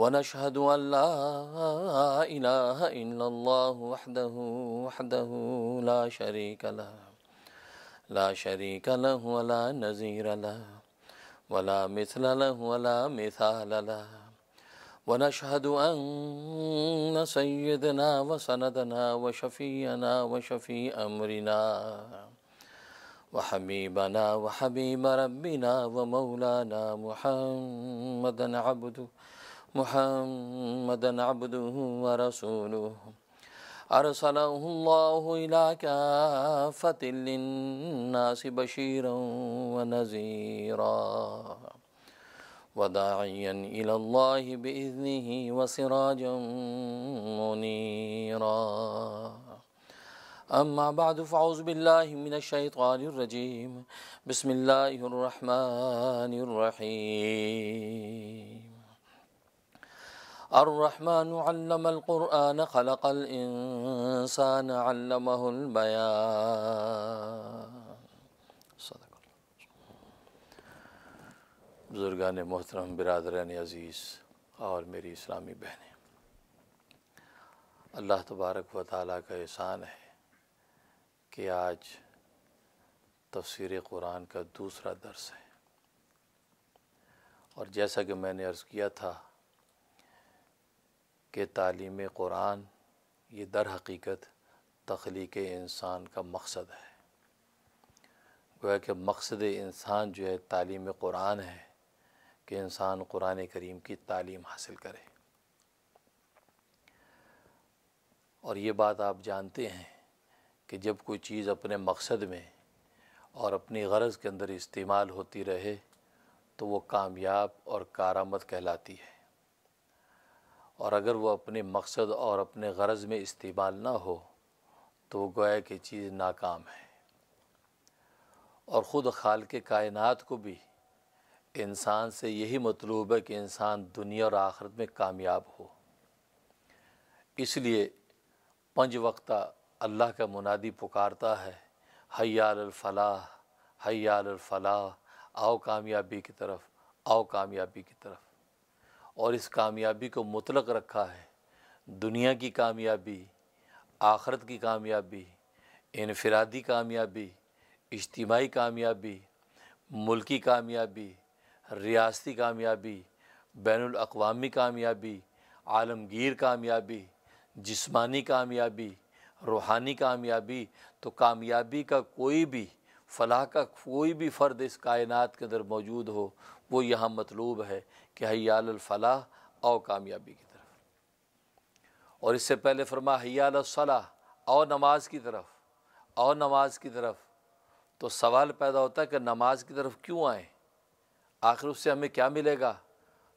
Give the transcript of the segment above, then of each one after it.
ونشهد أن لا إله إلا الله وحده وحده لا شريك له لا شريك له ولا نزير له ولا مثل له ولا مثال له ونشهد أن سيدنا وسندنا وشفينا وشفي أمرنا وحبيبنا وحبيب ربنا ومولانا محمدا عبده محمدا عبده ورسوله أرسله الله إلى كافة للناس بشيرا ونذيرا وداعيا إلى الله بإذنه وسراجا منيرا أما بعد فأعوذ بالله من الشيطان الرجيم بسم الله الرحمن الرحيم अर्रहमान क़ुरान खलक़ इंसान बया बुजुर्गान मोहतरम बिरदरान अज़ीज़ और मेरी इस्लामी बहनें अल्लाह तबारक व ताली का एहसान है कि आज तफसर कुरान का दूसरा दर्स है और जैसा कि मैंने अर्ज़ किया था कि तालीम कुरान ये दर हकीकत तख्लीक इंसान का मकसद है गोया कि मकसद इंसान जो है तालीम कुरान है कि इंसान कुरान करीम की तालीम हासिल करे और ये बात आप जानते हैं कि जब कोई चीज़ अपने मकसद में और अपनी गर्ज के अंदर इस्तेमाल होती रहे तो वो कामयाब और कारामद कहलाती है और अगर वो अपने मकसद और अपने गरज़ में इस्तेमाल ना हो तो गोया की चीज़ नाकाम है और ख़ुद खाल के कायनात को भी इंसान से यही मतलूब है कि इंसान दुनिया और आखरत में कामयाब हो इसलिए पंज वक्ता अल्लाह का मुनादी पुकारता है हयालफ़लाह हयालफ़लाह आओ कामयाबी की तरफ आओ कामयाबी की तरफ और इस कामयाबी को मुतलक रखा है दुनिया की कामयाबी आखरत की कामयाबी इनफरादी कामयाबी इज्तमाही कामयाबी मुल्की कामयाबी रियासती कामयाबी बैनवामी कामयाबी आलमगीर कामयाबी जिस्मानी कामयाबी रूहानी कामयाबी तो कामयाबी का कोई भी फलाह का कोई भी फ़र्द इस कायनात के अंदर मौजूद हो वो यहाँ मतलूब है कि हयालफलाह और कामयाबी की तरफ और इससे पहले फरमा हयालसलाह और नमाज की तरफ और नमाज की तरफ तो सवाल पैदा होता है कि नमाज की तरफ क्यों आए आखिर उससे हमें क्या मिलेगा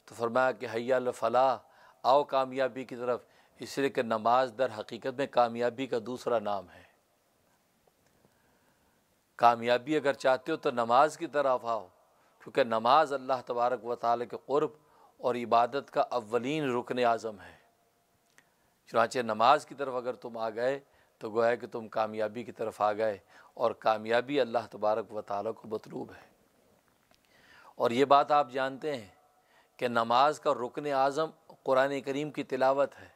तो फरमाया कि हयालफलाह आओ कामयाबी की तरफ इसलिए कि नमाज दर हकीकत में कामयाबी का दूसरा नाम है कामयाबी अगर चाहते हो तो नमाज की तरफ आओ क्योंकि नमाज अल्लाह तबारक व ताल के क़ुरब और इबादत का अवलिन रुकन आज़म है चुनाचे नमाज की तरफ अगर तुम आ गए तो गोया कि तुम कामयाबी की तरफ आ गए और कामयाबी अल्लाह तबारक व ताल को मतलूब है और ये बात आप जानते हैं कि नमाज का रुकन आज़म क़ुरान करीम की तिलावत है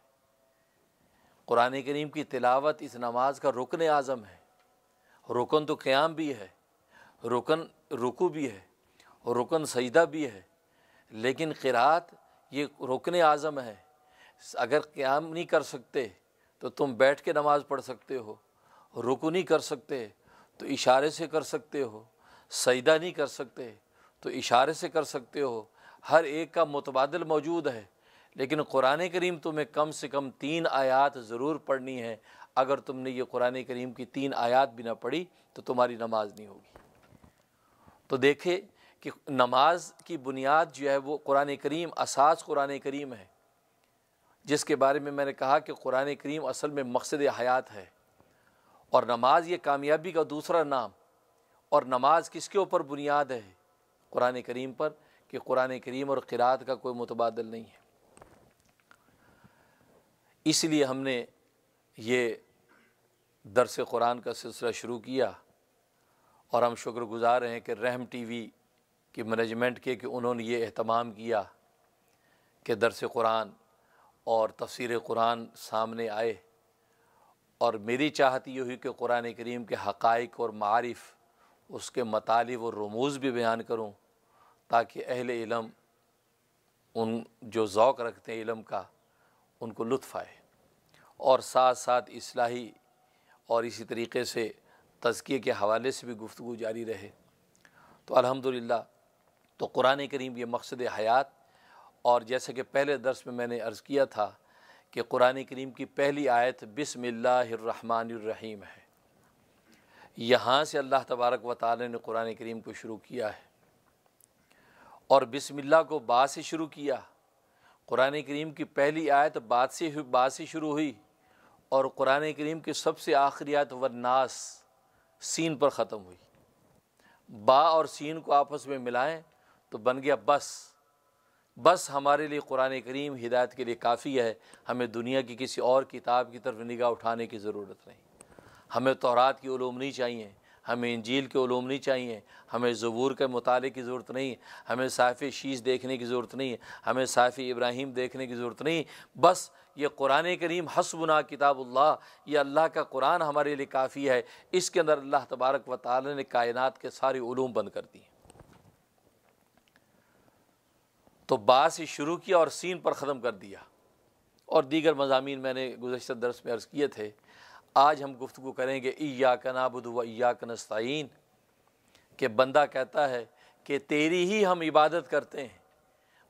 क़ुरान करीम की तिलावत इस नमाज का रुकन आज़म है रुकन तो क़्याम भी है रुकन रुकू भी है रुकन सजदा भी है लेकिन क़िरात ये रुकन आज़म है अगर क़्याम नहीं कर सकते तो तुम बैठ के नमाज़ पढ़ सकते हो रुकू नहीं कर सकते तो इशारे से कर सकते हो सजदा नहीं कर सकते तो इशारे से कर सकते हो हर एक का मुतबादल मौजूद है लेकिन कुरान करीम तुम्हें कम से कम तीन आयात ज़रूर पढ़नी है अगर तुमने ये कुरान करीम की तीन आयात भी ना पढ़ी तो तुम्हारी नमाज नहीं होगी तो देखे कि नमाज की बुनियाद जो है वो कुरान करीम असास कुरान करीम है जिसके बारे में मैंने कहा कि कुरान करीम असल में मकसद हयात है और नमाज ये कामयाबी का दूसरा नाम और नमाज किसके ऊपर बुनियाद है कुरान करीम पर कि कुरान करीम और किरात का कोई मुतबादल नहीं है इसलिए हमने ये दरस कुरान का सिलसिला शुरू किया और हम शुक्रगुजार हैं कि रहम टी वी कि मैनेजमेंट के कि उन्होंने ये अहतमाम किया कि दरस कुरान और तफसर कुरान सामने आए और मेरी चाहत ये हुई कि कुरान करीम के हक़ और मारफ़ उसके मतालब और रमूज़ भी बयान करूँ ताकि अहल इलम उन जो ओक़ रखते हैं इलम का उनको लुत्फ़ आए और साथ साथ इसलाही और इसी तरीके से तजकी के हवाले से भी गुफ्तु जारी रहे तो अलहमदिल्ला तो कुरान करीम ये मकसद हयात और जैसे कि पहले दर्स में मैंने अर्ज़ किया था कि कुरान करीम की पहली आयत बिसमीम है यहाँ से अल्लाह तबारक व ताली ने कुरान करीम को शुरू किया है और बिसमिल्ला को बाद से शुरू किया कुरान करीम की पहली आयत बाद से बाद से शुरू हुई और कुरान करीम की सबसे आखिरी आयत नास सीन पर ख़त्म हुई बा और सीन को आपस में मिलाएं तो बन गया बस बस हमारे लिए कुरान करीम हिदायत के लिए काफ़ी है हमें दुनिया की किसी और किताब की तरफ निगाह उठाने की ज़रूरत नहीं हमें तौरात की ूम नहीं चाहिए हमें इंजील के ूम नहीं चाहिए हमें ज़बूर के मताले की ज़रूरत नहीं हमें साफ़ शीश देखने की ज़रूरत नहीं हमें साफ़ इब्राहिम देखने की ज़रूरत नहीं बस ये कुरान करीम हसबना किताबुल्ला ये अल्लाह का कुरान हमारे लिए काफ़ी है इसके अंदर अल्लाह तबारक व ताली ने कायनत के सारे ूम बंद कर दिए तो बा से शुरू किया और सीन पर ख़त्म कर दिया और दीगर मजामी मैंने गुजशत दरस में अर्ज़ किए थे आज हम गुफ्तु करेंगे ईया का नाबुद व ईया का नस्तीन कि बंदा कहता है कि तेरी ही हम इबादत करते हैं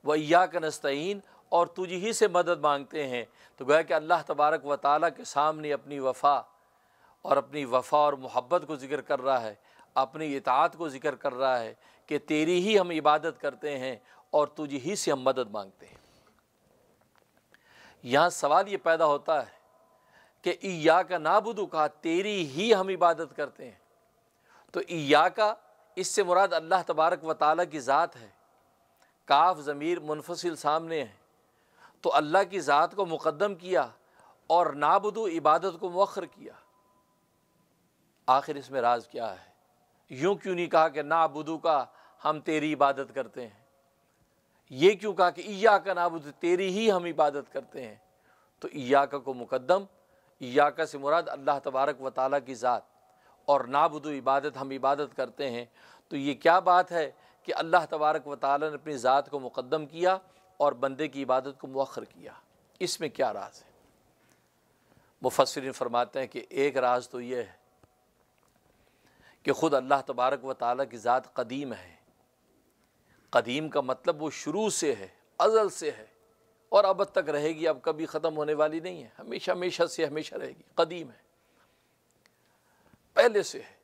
व या का नस्तीन और तुझ ही से मदद मांगते हैं तो गोया कि अल्लाह तबारक व ताली के सामने अपनी वफ़ा और अपनी वफ़ा और मोहब्बत को ज़िक्र कर रहा है अपनी इतात को ज़िक्र कर रहा है कि तेरी ही हम इबादत करते हैं और तुझे ही से हम मदद मांगते हैं यहां सवाल ये पैदा होता है कि ईया का नाबुदू कहा तेरी ही हम इबादत करते हैं तो ईया का इससे मुराद अल्लाह तबारक व ताली की ज़ात है काफ ज़मीर मुनफसिल सामने है तो अल्लाह की ज़ात को मुकदम किया और नाबुदू इबादत को मौखर किया आखिर इसमें राज क्या है यूँ क्यों नहीं कहा कि नाबुदू का हम तेरी इबादत करते हैं ये क्यों कहा कि ईया का नाबुद तेरी ही हम इबादत करते हैं तो ईया का को मुकदम ईया का से मुराद अल्लाह तबारक व ताली की ज़ात और नाबुद इबादत हम इबादत करते हैं तो ये क्या बात है कि अल्लाह तबारक व ताली ने अपनी ज़ात को मुकदम किया और बंदे की इबादत को मौखर किया इसमें क्या राज है मुफसरिन फरमाते हैं कि एक राज तो ये है कि ख़ुद अल्लाह तबारक व ताली की ज़ात कदीम है कदीम का मतलब वो शुरू से है अज़ल से है और अब तक रहेगी अब कभी ख़त्म होने वाली नहीं है हमेशा हमेशा से हमेशा रहेगी कदीम है पहले से है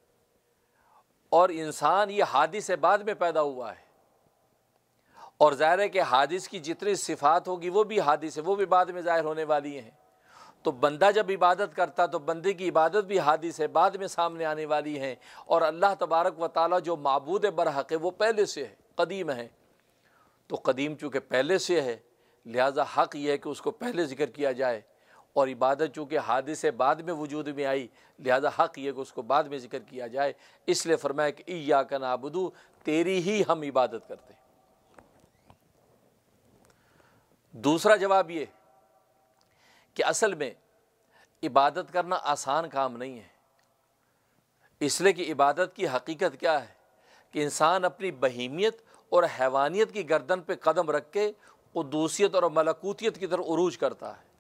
और इंसान ये हादिस बाद में पैदा हुआ है और ज़ाहिर है कि हादिस की जितनी सिफात होगी वो भी हादिस है वो भी बाद में ज़ाहिर होने वाली हैं तो बंदा जब इबादत करता तो बंदे की इबादत भी हादिस है बाद में सामने आने वाली हैं और अल्लाह तबारक व ताली जो मबूद बरहक है वो पहले से है कदीम है तो कदीम चूँकि पहले से है लिहाजा हक़ यह है कि उसको पहले ज़िक्र किया जाए और इबादत चूँकि हादिसे बाद में वजूद में आई लिहाजा हक़ यह कि उसको बाद में ज़िक्र किया जाए इसलिए फरमाया कि ईया का नाबुदू तेरी ही हम इबादत करते दूसरा जवाब ये कि असल में इबादत करना आसान काम नहीं है इसलिए कि इबादत की हकीकत क्या है कि इंसान अपनी बहीमियत और हैवानियत की गर्दन पर कदम रख के कदूसियत और मलकूतियत की तरफ उरूज करता है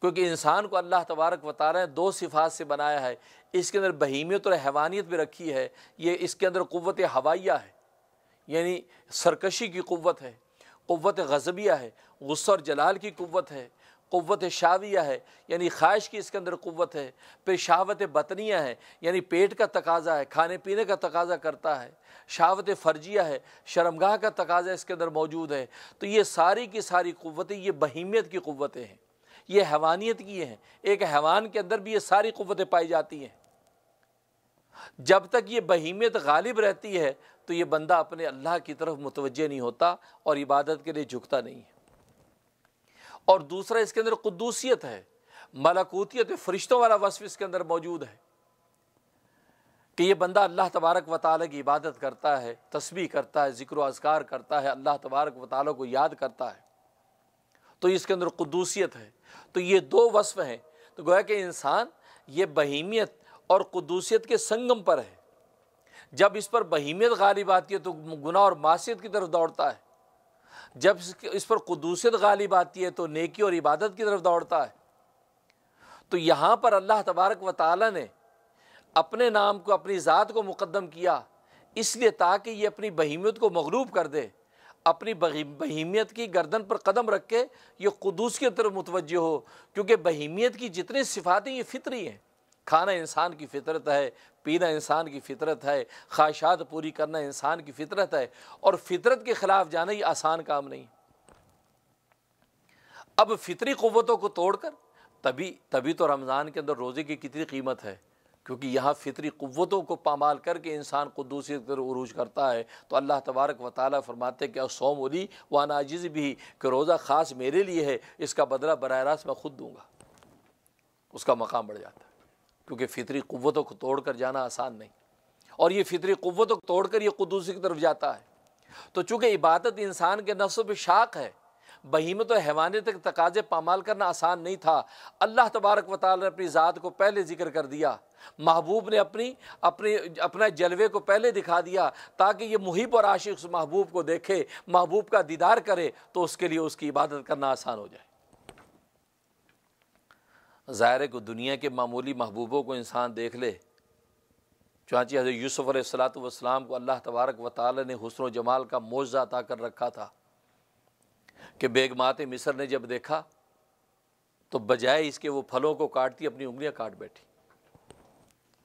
क्योंकि इंसान को अल्लाह तबारक बता रहे हैं दो सिफात से बनाया है इसके अंदर बहीमियत और हैवानियत भी रखी है ये इसके अंदर क़वत हवाइया है यानी सरकशी की क़वत है क़वत गज़बिया है गुस्सा और जलाल की क़वत है क़वत शाविया है यानी ख्वाहिश की इसके अंदर क़वत है फिर शहावत बतनिया है यानी पेट का तकाजा है खाने पीने का तकाजा करता है शहावत फ़र्जिया है शर्मगाह का तकाजा इसके अंदर मौजूद है तो ये सारी की सारी क़वतें ये बहीमियत की क़वतें हैं ये हैवानियत की हैं एक हैवान के अंदर भी ये सारी क़वतें पाई जाती हैं जब तक ये बहीमियत गालिब रहती है तो ये बंदा अपने अल्लाह की तरफ मुतवजह नहीं होता और इबादत के लिए झुकता नहीं है और दूसरा इसके अंदर कुदूसियत है मलाकूतियत फरिश्तों वाला वसफ़ इसके अंदर मौजूद है कि ये बंदा अल्लाह तबारक व की इबादत करता है तस्वीर करता है ज़िक्र अजगार करता है अल्लाह तबारक व को याद करता है तो इसके अंदर कुदूसियत है तो ये दो वसफ़ हैं तो गोया कि इंसान ये बहीमियत और कुदूसियत के संगम पर है जब इस पर बहीमियत गालिब आती है तो गुना और मासीत की तरफ दौड़ता है जब इस पर कदूसियत गालिब आती है तो नेकी और इबादत की तरफ दौड़ता है तो यहाँ पर अल्लाह तबारक व ताली ने अपने नाम को अपनी ज़ात को मुकदम किया इसलिए ताकि ये अपनी बहिमियत को मगरूब कर दे अपनी बहीमियत की गर्दन पर कदम रख के ये कदूस की तरफ मुतवजह हो क्योंकि बहिमियत की जितनी सिफातें ये फितरी हैं खाना इंसान की फितरत है पीना इंसान की फितरत है ख्वाहिशात पूरी करना इंसान की फितरत है और फितरत के ख़िलाफ़ जाना ही आसान काम नहीं अब फितरी क़वतों को तोड़ कर तभी तभी तो रमज़ान के अंदर रोज़े की कितनी कीमत है क्योंकि यहाँ फितरी क़वतों को पामाल करके इंसान को दूसरी तरफ उरूज करता है तो अल्लाह तबारक व ताली फरमाते कि सोम उदी व नाजिज़ भी कि रोज़ा ख़ास मेरे लिए है इसका बदला बर रास्त मैं खुद दूँगा उसका मकाम बढ़ जाता है क्योंकि फितरी क़वतों को तोड़ कर जाना आसान नहीं और ये फितरी क़वतों को तोड़ कर ये कुदूसी की तरफ जाता है तो चूँकि इबादत इंसान के नसों पर शाख है बहीमत तो हैवानियत के तकाजे पामाल करना आसान नहीं था अल्लाह तबारक वाल ने अपनी ज़ात को पहले जिक्र कर दिया महबूब ने अपनी अपने अपने जलवे को पहले दिखा दिया ताकि ये मुहिब और आशिक उस महबूब को देखे महबूब का दीदार करे तो उसके लिए उसकी इबादत करना आसान हो जाए ज़ाहिर को दुनिया के मामूली महबूबों को इंसान देख ले चाँची हज़र यूसुफ़ सलातम को अल्लाह तबारक व ताली ने हसन जमाल का मुआवजा अता कर रखा था कि बेगमात मिसर ने जब देखा तो बजाय इसके वो फलों को काटती अपनी उंगलियाँ काट बैठी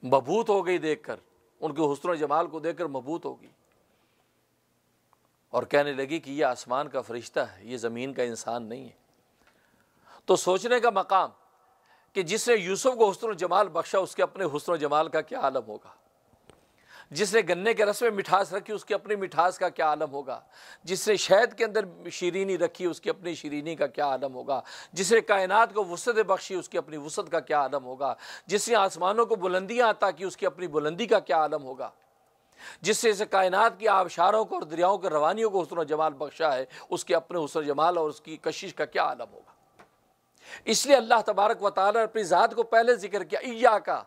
मबूत हो गई देख कर उनके व जमाल को देख कर मबूत गई और कहने लगी कि यह आसमान का फरिश्ता है ये ज़मीन का इंसान नहीं है तो सोचने का मकाम कि जिसने यूसुफ को हसन जमाल बख्शा उसके अपने हसन जमाल का क्या आलम होगा जिसने गन्ने के रस में मिठास रखी उसकी अपनी मिठास का क्या आलम होगा जिसने शहद के अंदर शीरीनी रखी उसकी अपनी शीरीनी का क्या आलम होगा जिसने कायनात को वसत बख्शी उसकी अपनी वसत का क्या आलम होगा जिसने आसमानों को बुलंदियाँ अता की उसकी अपनी बुलंदी का क्या आलम होगा जिससे इसे कायनात की आबशारों को और दरियाओं के रवानियों को हसन जमाल बख्शा है उसके अपने हसन जमाल और उसकी कशिश का क्या आलम होगा इसलिए अल्लाह तबारक व ताली अपनी ज़ात को पहले जिक्र किया इया का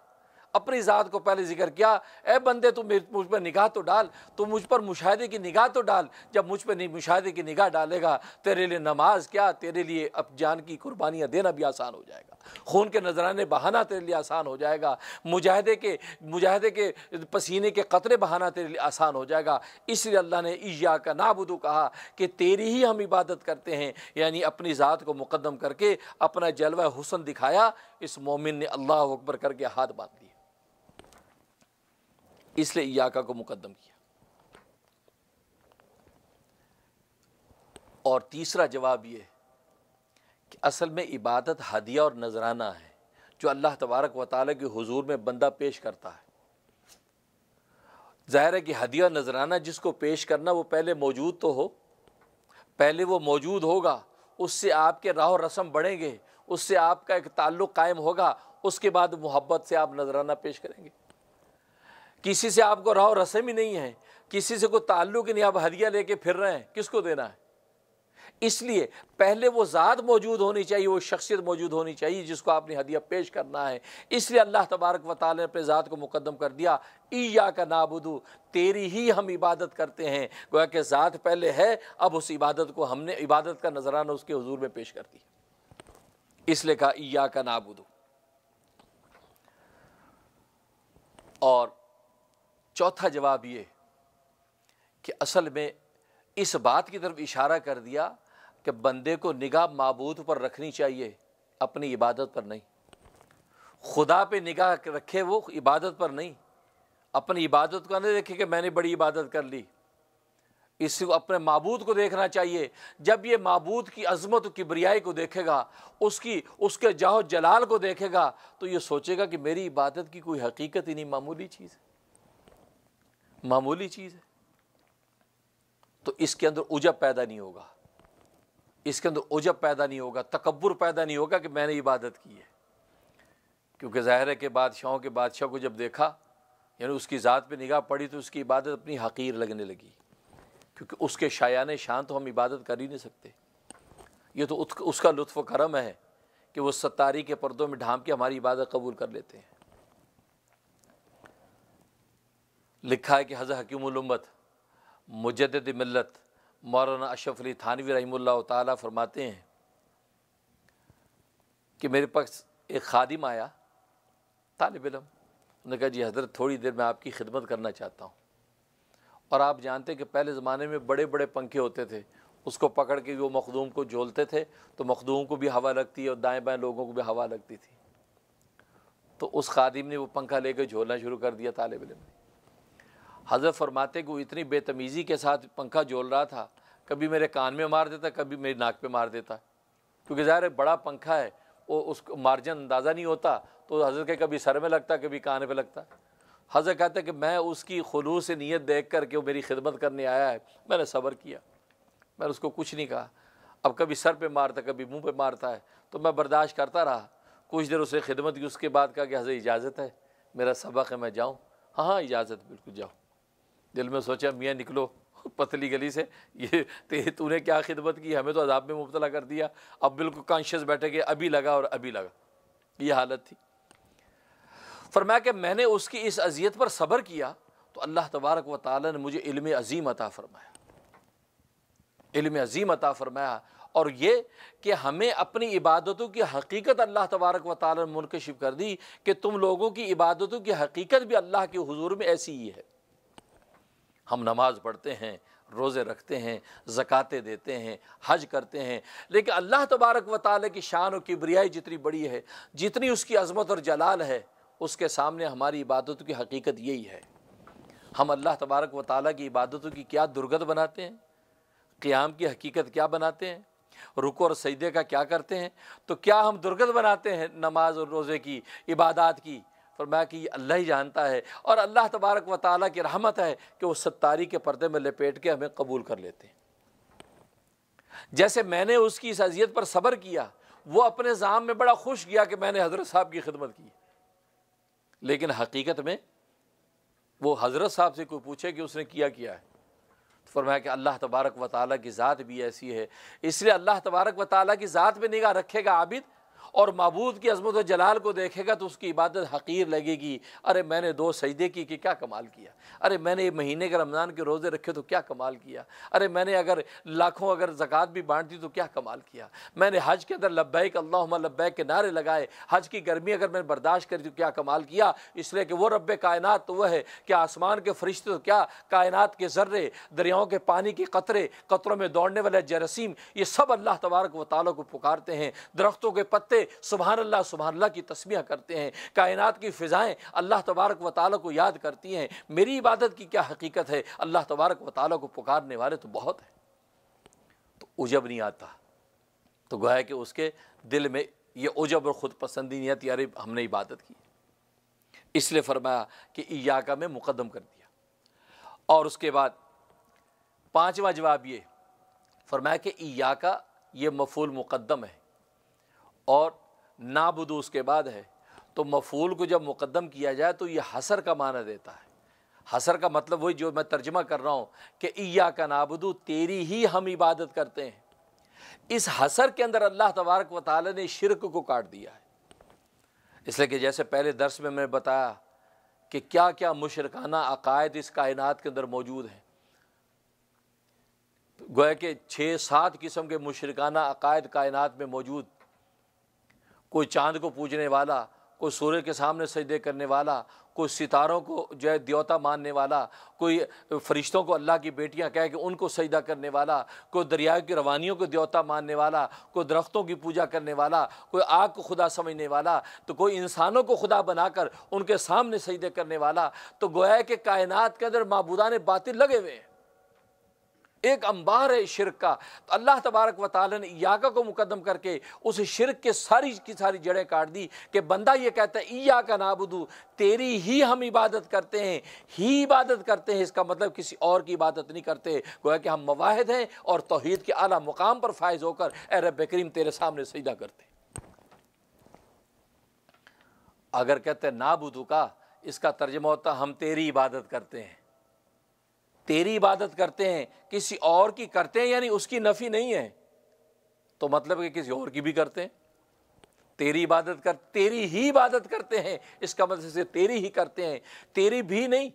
अपनी ज़ात को पहले जिक्र किया ए बंदे तू मुझ पर निगाह तो डाल तू मुझ पर मुशाहे की निगाह तो डाल जब मुझ पर मुशाहे की निगाह डालेगा तेरे लिए नमाज क्या तेरे लिए अब जान की कुर्बानियाँ देना भी आसान हो जाएगा खून के नजराने बहाना तेरे लिए आसान हो जाएगा मुजाहदे के मुजाहदे के पसीने के कतरे बहाना तेरे लिए आसान हो जाएगा इसलिए अल्लाह ने ईजा का नाबुदू कहा कि तेरी ही हम इबादत करते हैं यानी अपनी ज़ात को मुकदम करके अपना जलवा हुसन दिखाया इस मोमिन ने अल्लाह अकबर करके हाथ बांध दिया इसलिए याका को मुकदम किया और तीसरा जवाब ये कि असल में इबादत हदिया और नजराना है जो अल्लाह तबारक व ताल के हजूर में बंदा पेश करता है ज़ाहिर है कि हदिया नजराना जिसको पेश करना वो पहले मौजूद तो हो पहले वो मौजूद होगा उससे आपके राह रस्म बढ़ेंगे उससे आपका एक ताल्लुक़ कायम होगा उसके बाद मोहब्बत से आप नजराना पेश करेंगे किसी से आपको राह रसम ही नहीं है किसी से कोई ताल्लुक नहीं आप हदिया लेके फिर रहे हैं किसको देना है इसलिए पहले वो ज़ात मौजूद होनी चाहिए वो शख्सियत मौजूद होनी चाहिए जिसको आपने हदिया पेश करना है इसलिए अल्लाह तबारक व ने अपने ज़ात को मुकदम कर दिया ईया का नाबुदू तेरी ही हम इबादत करते हैं गोया कि ज़ात पहले है अब उस इबादत को हमने इबादत का नजराना उसके हजूर में पेश कर दिया इसलिए कहा ईया का नाबुदू और चौथा जवाब ये कि असल में इस बात की तरफ इशारा कर दिया कि बंदे को निगाह मबूद पर रखनी चाहिए अपनी इबादत पर नहीं खुदा पे निगाह रखे वो इबादत पर नहीं अपनी इबादत को नहीं देखे कि मैंने बड़ी इबादत कर ली इस अपने मबूद को देखना चाहिए जब ये मबूद की अजमत की किबरियाई को देखेगा उसकी उसके जाहो जलाल को देखेगा तो ये सोचेगा कि मेरी इबादत की कोई हकीकत ही नहीं मामूली चीज़ है मामूली चीज़ है तो इसके अंदर उजब पैदा नहीं होगा इसके अंदर उजब पैदा नहीं होगा तकबर पैदा नहीं होगा कि मैंने इबादत की है क्योंकि ज़ाहिर के बादशाहों के बादशाह को जब देखा यानी उसकी ज़ात पे निगाह पड़ी तो उसकी इबादत अपनी हकीर लगने लगी क्योंकि उसके शायान शान तो हम इबादत कर ही नहीं सकते ये तो उसका लुत्फ़ करम है कि वो सत्तारी के पर्दों में ढांप के हमारी इबादत कबूल कर लेते हैं लिखा है कि हज़र हकीमत मुजद मिलत मौलाना अशरफ अली थानवी रही तरमाते हैं कि मेरे पास एक खादिम आया तालब इलम उन्होंने कहा जी हज़रत थोड़ी देर में आपकी खिदमत करना चाहता हूँ और आप जानते कि पहले ज़माने में बड़े बड़े पंखे होते थे उसको पकड़ के वो मखदूम को झोलते थे तो मखदूम को भी हवा लगती है और दाएँ बाएँ लोगों को भी हवा लगती थी तो उस खादिम ने वो पंखा लेकर झोलना शुरू कर दिया तालब इलम ने हज़रत फरमाते कि वो इतनी बेतमीज़ी के साथ पंखा जोल रहा था कभी मेरे कान में मार देता कभी मेरी नाक पे मार देता क्योंकि ज़ाहिर है बड़ा पंखा है वो उसको मार्जन अंदाज़ा नहीं होता तो हज़रत के कभी सर में लगता कभी कान पे लगता हज़रत कहते कि मैं उसकी खलूस नीयत देख कर के वो मेरी खिदमत करने आया है मैंने सब्र किया मैंने उसको कुछ नहीं कहा अब कभी सर पर मारता कभी मुँह पर मारता है तो मैं बर्दाश्त करता रहा कुछ देर उसे खिदमत की उसके बाद कहा कि हज़र इजाज़त है मेरा सबक है मैं जाऊँ हाँ हाँ इजाज़त बिल्कुल जाऊँ दिल में सोचा मियाँ निकलो पतली गली से ये तो तूने क्या खिदमत की हमें तो अदाब में मुबतला कर दिया अब बिल्कुल कॉन्शियस बैठे गए अभी लगा और अभी लगा ये हालत थी फरमाया कि मैंने उसकी इस अजियत पर सब्र किया तो अल्लाह तबारक व ताली ने मुझे इल्म अजीम अता फ़रमाया इल्म अजीम अता फ़रमाया और ये कि हमें अपनी इबादतों की हकीकत अल्लाह तबारक व ताली ने मुनकशिफ कर दी कि तुम लोगों की इबादतों की हकीकत भी अल्लाह के हजूर में ऐसी ही है हम नमाज पढ़ते हैं रोज़े रखते हैं ज़क़़तें देते हैं हज करते हैं लेकिन अल्लाह तबारक व ताल की शान और किबरियाई जितनी बड़ी है जितनी उसकी अजमत और जलाल है उसके सामने हमारी इबादतों की हकीकत यही है हम अल्लाह तबारक व ताल की इबादतों की क्या दुर्गत बनाते हैं क़्याम की हकीकत क्या बनाते हैं रुको और सईदे का क्या करते हैं तो क्या हम दुर्गत बनाते हैं नमाज और रोज़े की इबादत की फरमाया कि ये अल्लाह ही जानता है और अल्लाह तबारक व ताली की रहमत है कि वह सत्तारी के पर्दे में लपेट के हमें कबूल कर लेते हैं जैसे मैंने उसकी इस अजियत पर सब्र किया वो अपने जाम में बड़ा खुश किया कि मैंने हज़रत साहब की खिदमत की लेकिन हकीकत में वो हज़रत साहब से कोई पूछे कि उसने किया क्या है तो फरमाया कि अल्लाह तबारक व ताली की ज़ात भी ऐसी है इसलिए अल्लाह तबारक व ताली की ज़ात में निगाह रखेगा आबिद और महबूद की अजमत जलाल को देखेगा तो उसकी इबादत हकीर लगेगी अरे मैंने दो सजदे की कि क्या कमाल किया अरे मैंने ये महीने के रमज़ान के रोज़े रखे तो क्या कमाल किया अरे मैंने अगर लाखों अगर ज़क़़त भी बांट दी तो क्या कमाल किया मैंने हज के अंदर लब्बैक अल्लाह लब्बैक के नारे लगाए हज की गर्मी अगर मैंने बर्दाश्त करी तो क्या कमाल किया इसलिए कि वो रब कायनत तो वह है कि आसमान के फरिश्ते तो क्या कायनत के ज़र्रे दरियाओं के पानी के कतरे कतरों में दौड़ने वाले जरसीम ये सब अल्लाह तबारक व ताली को पुकारते हैं दरख्तों के पत्ते सारे सुबहान अल्लाह सुबहान अल्लाह की तस्बियाँ करते हैं कायनात की फ़िज़ाएँ अल्लाह तबारक व ताली को याद करती हैं मेरी इबादत की क्या हकीकत है अल्लाह तबारक व ताली को पुकारने वाले तो बहुत हैं तो उजब नहीं आता तो गोया कि उसके दिल में ये उजब और ख़ुद पसंदी नहीं आती अरे हमने इबादत की इसलिए फरमाया कि इयाका में मुकदम कर दिया और उसके बाद पाँचवा जवाब ये फरमाया कि इयाका ये मफूल मुकदम है और नाबुदू उसके बाद है तो मफूल को जब मुकदम किया जाए तो ये हसर का माना देता है हसर का मतलब वही जो मैं तर्जमा कर रहा हूँ कि ईया का नाबुदू तेरी ही हम इबादत करते हैं इस हसर के अंदर अल्लाह तबारक वाल ने शिरक को काट दिया है इसलिए कि जैसे पहले दर्स में मैंने बताया कि क्या क्या मुशरकाना अकायद इस कायनात के अंदर मौजूद हैं गोया के छः सात किस्म के मुशरकाना अकायद कायनात में मौजूद कोई चांद को पूजने वाला कोई सूर्य के सामने सजदे करने वाला कोई सितारों को जो है देवता मानने वाला कोई फरिश्तों को अल्लाह की बेटियां कह के उनको सजदा करने वाला कोई दरिया की रवानियों को देवता मानने वाला कोई दरख्तों की पूजा करने वाला कोई आग को खुदा समझने वाला तो कोई इंसानों को खुदा बनाकर उनके सामने सजदे करने वाला तो गोया के कायनात के अंदर मबूदा ने बातिल लगे हुए हैं एक अंबार है शिरक का तो अल्लाह तबारक व ताल ने याका को मुकदम करके उस शिरक के सारी की सारी जड़ें काट दी कि बंदा ये कहता है ईया का नाबुदू तेरी ही हम इबादत करते हैं ही इबादत करते हैं इसका मतलब किसी और की इबादत नहीं करते गोया कि हम मवाहद हैं और तोहद के अला मुकाम पर फायज होकर ए रब करीम तेरे सामने सजदा करते अगर कहते नाबुदू का इसका तर्जमा होता हम तेरी इबादत करते हैं तेरी इबादत करते हैं किसी और की करते हैं यानी उसकी नफ़ी नहीं है तो मतलब कि किसी और की भी करते हैं तेरी इबादत कर तेरी ही इबादत करते हैं इसका मतलब से तेरी ही करते हैं तेरी भी नहीं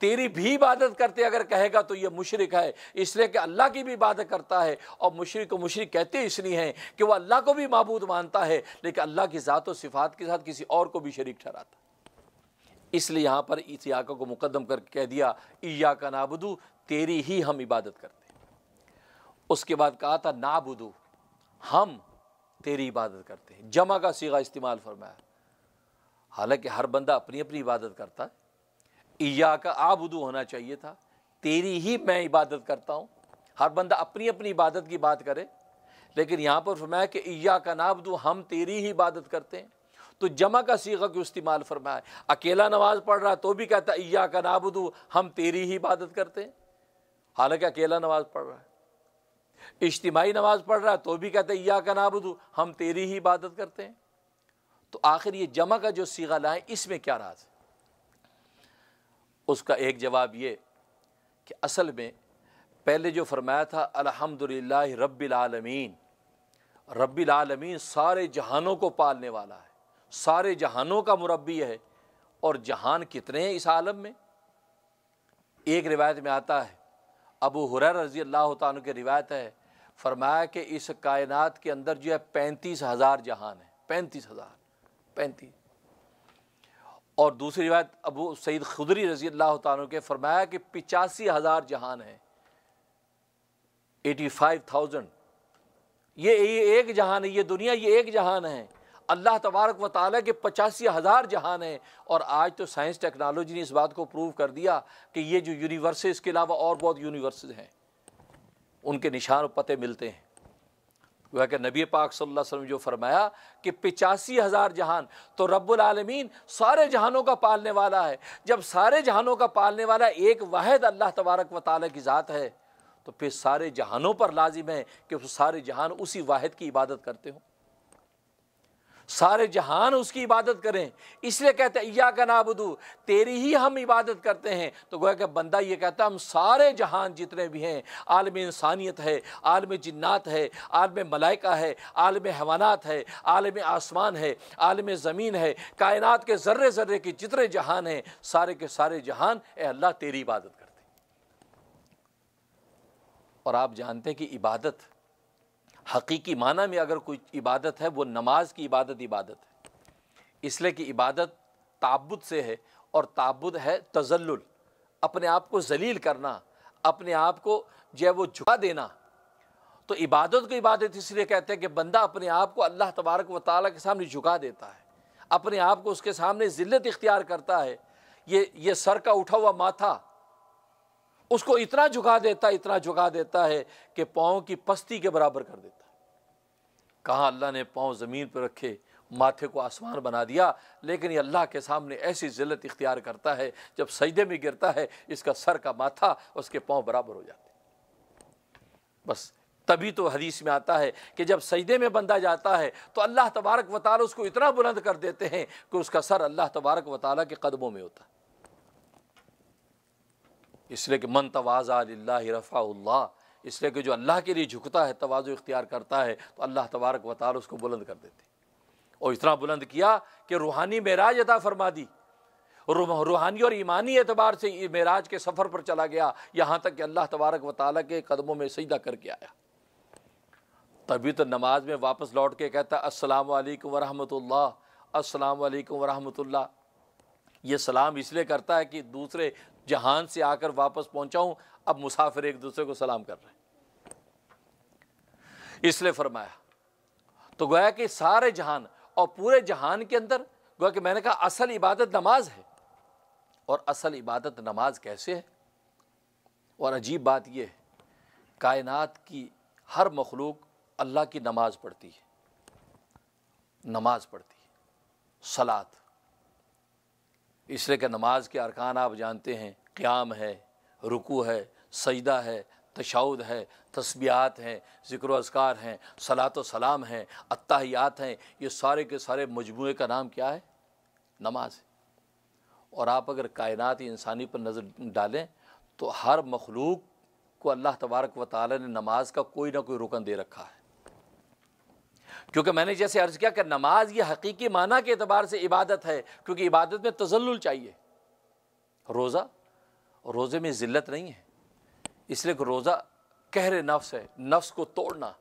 तेरी भी इबादत करते अगर कहेगा तो ये मुशरक है इसलिए कि अल्लाह की भी इबादत करता है और मुशरक को मुशरक कहते इसलिए हैं कि वह अल्लाह को भी मबूद मानता है लेकिन अल्लाह की ज़ात और सिफात के साथ किसी और को भी शरीक ठहराता इसलिए यहाँ पर इस याका को मुकदम कर कह दिया ईया का नाबुदू तेरी ही हम इबादत करते उसके बाद कहा था नाबुदू हम तेरी इबादत करते हैं जमा का सीगा इस्तेमाल फरमाया हालांकि हर बंदा अपनी अपनी इबादत करता है ईया का आबुदू होना चाहिए था तेरी ही मैं इबादत करता हूँ हर बंदा अपनी अपनी इबादत की बात करे लेकिन यहाँ पर फरमाया कि ईया का नाबुदू हम तेरी ही इबादत करते हैं तो जमा का सीगा क्यों इस्तेमाल फरमाया अकेला नमाज पढ़ रहा तो भी कहता अय्या का नाबुदू हम तेरी ही इबादत करते हैं हालांकि अकेला नमाज पढ़ रहा है इज्तमाही नमाज पढ़ रहा है तो भी कहता अय्या का नाबुदू हम तेरी ही इबादत करते हैं तो आखिर ये जमा का जो सीगा लाए इसमें क्या राज है उसका एक जवाब ये कि असल में पहले जो फरमाया था अलहमदिल्ला रब्बिलमीन आलमीन सारे जहानों को पालने वाला है सारे जहानों का मुरबी है और जहान कितने हैं इस आलम में एक रिवायत में आता है अबू हुरर रजी अल्लाह तु की रिवायत है फरमाया कि इस कायनात के अंदर जो है पैंतीस हज़ार जहान है पैंतीस हज़ार पैंतीस और दूसरी रिवायत अबू सईद खुदरी रजी अल्लाह तु के फरमाया कि पिचासी हज़ार जहान हैं एटी फाइव थाउजेंड ये एक जहान है ये दुनिया ये एक जहान है अल्लाह तबारक व ताल के पचासी हज़ार जहान हैं और आज तो साइंस टेक्नोलॉजी ने इस बात को प्रूव कर दिया कि ये जो यूनिवर्स इसके अलावा और बहुत यूनिवर्स हैं उनके निशान पते मिलते हैं वह कि नबी पाक सल्लल्लाहु अलैहि वसल्लम जो फरमाया कि पिचासी हज़ार जहान तो रब्बुल आलमीन सारे जहानों का पालने वाला है जब सारे जहानों का पालने वाला एक वाहिद अल्लाह तबारक व ताल की ज़ात है तो फिर सारे जहानों पर लाजिम है कि सारे जहान उसी वाहिद की इबादत करते हों सारे जहान उसकी इबादत करें इसलिए कहते हैं या का नाबुदू तेरी ही हम इबादत करते हैं तो गोया का बंदा ये कहता है हम सारे जहान जितने भी हैं आलम इंसानियत है आलम जन्नात है आलम मलाइका है आलम हैवानात है आलम आसमान है आलम ज़मीन है कायनात के ज़र्रे ज़र्रे के जितने जहान हैं सारे के सारे जहान ए अल्लाह तेरी इबादत करते और आप जानते हैं कि इबादत हकीकी माना में अगर कोई इबादत है वो नमाज की इबादत इबादत है इसलिए कि इबादत ताबुद से है और ताबुद है तजल्लुल अपने आप को जलील करना अपने आप को जो है वो झुका देना तो इबादत को इबादत इसलिए कहते हैं कि बंदा अपने आप को अल्लाह तबारक व ताली के सामने झुका देता है अपने आप को उसके सामने ज़िलत इख्तियार करता है ये ये सर का उठा हुआ माथा उसको इतना झुका देता इतना झुका देता है कि पाँव की पस्ती के बराबर कर देता कहाँ अल्लाह ने पाँव ज़मीन पर रखे माथे को आसमान बना दिया लेकिन ये अल्लाह के सामने ऐसी जिल्लत इख्तियार करता है जब सजदे में गिरता है इसका सर का माथा उसके पाँव बराबर हो जाते बस तभी तो हदीस में आता है कि जब सजदे में बंदा जाता है तो अल्लाह तबारक वाली उसको इतना बुलंद कर देते हैं कि उसका सर अल्लाह तबारक वताल के कदमों में होता है इसलिए कि मन तवाज़ा रफ़ा इसलिए कि जो अल्लाह के लिए झुकता है तोज़ो इख्तियार करता है तो अल्लाह तबारक व उसको बुलंद कर देते और इतना बुलंद किया कि रूहानी मेराज अदा फरमा दी रूहानी और ईमानी एतबार से मेराज के सफ़र पर चला गया यहाँ तक कि अल्लाह तबारक व के कदमों में सजदा करके आया तभी तो नमाज में वापस लौट के कहता अस्सलाम वालेकुम वरहमतुल्लाह अस्सलाम वालेकुम ये सलाम इसलिए करता है कि दूसरे जहान से आकर वापस पहुंचा हूं अब मुसाफिर एक दूसरे को सलाम कर रहे हैं इसलिए फरमाया तो गोया कि सारे जहान और पूरे जहान के अंदर गोया कि मैंने कहा असल इबादत नमाज है और असल इबादत नमाज कैसे है और अजीब बात यह है कायनात की हर मखलूक अल्लाह की नमाज पढ़ती है नमाज पढ़ती है सलात इसलिए कि नमाज के अरकान आप जानते हैं क़्याम है रुकू है सजदा है तशाउद है तस्बियात हैं ज़िक्र अजकार हैं सलात सलाम हैं अतहियात हैं ये सारे के सारे मजमू का नाम क्या है नमाज है और आप अगर कायनात इंसानी पर नज़र डालें तो हर मखलूक को अल्लाह तबारक व ताली ने नमाज का कोई ना कोई रुकन दे रखा है क्योंकि मैंने जैसे अर्ज़ किया कि नमाज ये हकीकी माना के अतबार से इबादत है क्योंकि इबादत में तजल्ल चाहिए रोज़ा रोज़े में ज़िल्त नहीं है इसलिए कि रोज़ा कहरे नफ्स है नफ्स को तोड़ना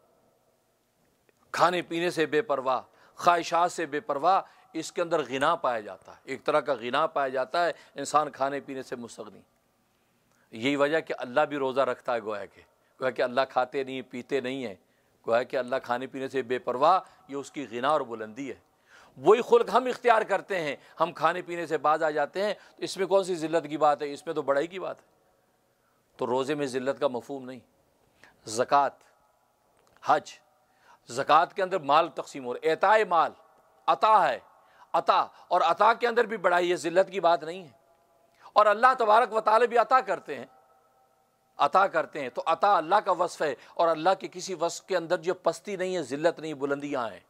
खाने पीने से बेपरवाह ख्वाहिशात से बेपरवाह इसके अंदर गिना पाया जाता है एक तरह का गिना पाया जाता है इंसान खाने पीने से मुस्तनी यही वजह कि अल्लाह भी रोज़ा रखता है गोया के गोया कि अल्लाह खाते नहीं पीते नहीं हैं गोया कि अल्लाह खाने पीने से बेपरवाह ये उसकी गिना और बुलंदी है वही खुल्क हम इख्तियार करते हैं हम खाने पीने से बाज आ जाते हैं तो इसमें कौन सी ज़िल्त की बात है इसमें तो बड़ाई की बात है तो रोज़े में जिल्लत का मफहम नहीं ज़क़़त हज ज़क़़त के अंदर माल तकसीम हो एताए माल अता है अता और अता के अंदर भी बड़ाई है ज़िल्त की बात नहीं है और अल्लाह तबारक व वाल भी अता करते हैं अता करते हैं तो अता अल्लाह का वस्फ़ है और अल्लाह के किसी वस्फ़ के अंदर जो पस्ती नहीं है ज़िल्लत नहीं बुलंदियाँ हैं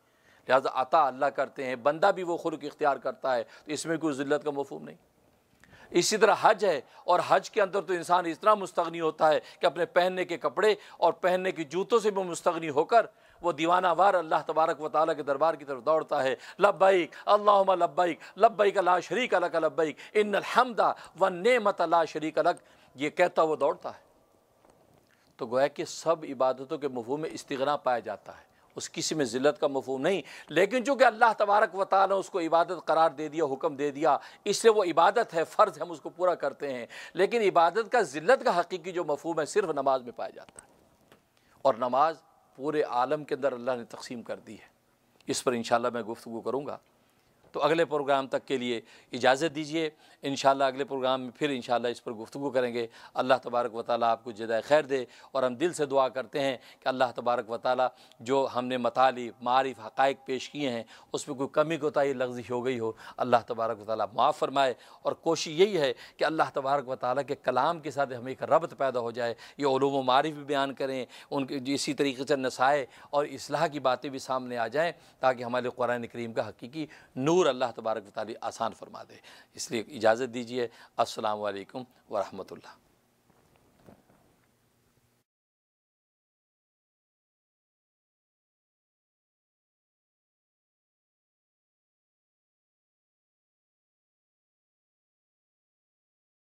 लिहाजा अता अल्लाह करते हैं बंदा भी वो खुल इख्तियार करता है तो इसमें कोई ज़िल्लत का मफहम नहीं इसी तरह हज है और हज के अंदर तो इंसान इतना मुस्तगनी होता है कि अपने पहनने के कपड़े और पहनने के जूतों से भी मुस्तगनी होकर वो दीवाना वार अल्लाह तबारक व ताली के दरबार की तरफ दौड़ता है लब्बैक अल्लाह लब्बैक लब्बैक अला शरीक अलक लब्बैक इन हमदा व नमत अला शरीक अलक ये कहता वो दौड़ता है तो गोया कि सब इबादतों के मफहम में इस्तगना पाया जाता है उस किसी में ज़िलत का मफहम नहीं लेकिन चूँकि अल्लाह तबारक व ने उसको इबादत करार दे दिया हुक्म दे दिया इसलिए वो इबादत है फ़र्ज़ हम उसको पूरा करते हैं लेकिन इबादत का ज़िलत का हकीकी जो मफहम है सिर्फ नमाज में पाया जाता है और नमाज पूरे आलम के अंदर अल्लाह ने तकसीम कर दी है इस पर इन मैं गुफ्तु करूँगा तो अगले प्रोग्राम तक के लिए इजाज़त दीजिए इन अगले प्रोग्राम में फिर इन इस पर गुफ्तु करेंगे अल्लाह तबारक व ताली आपको जदाय खैर दे और हम दिल से दुआ करते हैं कि अल्लाह तबारक व ताली जो हमने मताली मारफ हक़ पेश किए हैं उसमें कोई कमी कोताही लग्जिश हो गई हो अल्लाह तबारक व ताली माफ़ फरमाए और कोशिश यही है कि अल्लाह तबारक व ताली के कलाम के साथ हमें एक रबत पैदा हो जाए ये ूम मारफ भी बयान करें उनके इसी तरीके से नसाए और असलाह की बातें भी सामने आ जाएँ ताकि हमारे कुरान करीम का हकीकी नूर ज़रूर अल्लाह तबारक वाली आसान फरमा दे इसलिए इजाज़त दीजिए असलकम वरहमल